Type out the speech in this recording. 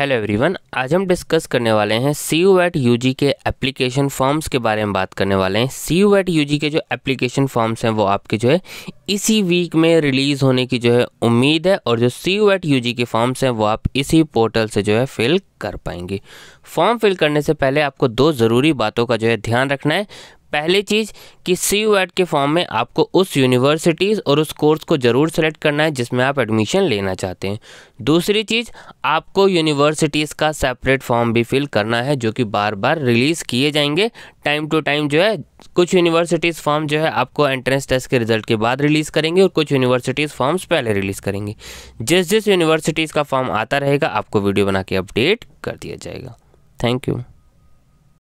hello everyone आज हम discuss करने वाले हैं C U eight you ji G application forms के बारे में बात करने वाले हैं C U eight you ji G जो एप्लीकेशन फॉर्म्स हैं वो आपके जो है इसी वीक में रिलीज़ होने की जो है उम्मीद है और जो सी यू एट यू जी के फॉर्म्स हैं वो आप इसी पोर्टल से जो है फिल कर पाएंगे फॉर्म फिल करने से पहले आपको दो ज़रूरी बातों का जो है ध्यान रखना है पहली चीज़ कि सी यू के फॉर्म में आपको उस यूनिवर्सिटीज़ और उस कोर्स को ज़रूर सेलेक्ट करना है जिसमें आप एडमिशन लेना चाहते हैं दूसरी चीज़ आपको यूनिवर्सिटीज़ का सेपरेट फॉर्म भी फिल करना है जो कि बार बार रिलीज़ किए जाएंगे टाइम टू टाइम जो है कुछ यूनिवर्सिटीज़ फॉर्म जो है आपको एंट्रेंस टेस्ट के रिजल्ट के बाद रिलीज़ करेंगे और कुछ यूनिवर्सिटीज़ फॉर्म्स पहले रिलीज़ करेंगे जिस जिस यूनिवर्सिटीज़ का फॉर्म आता रहेगा आपको वीडियो बना के अपडेट कर दिया जाएगा थैंक यू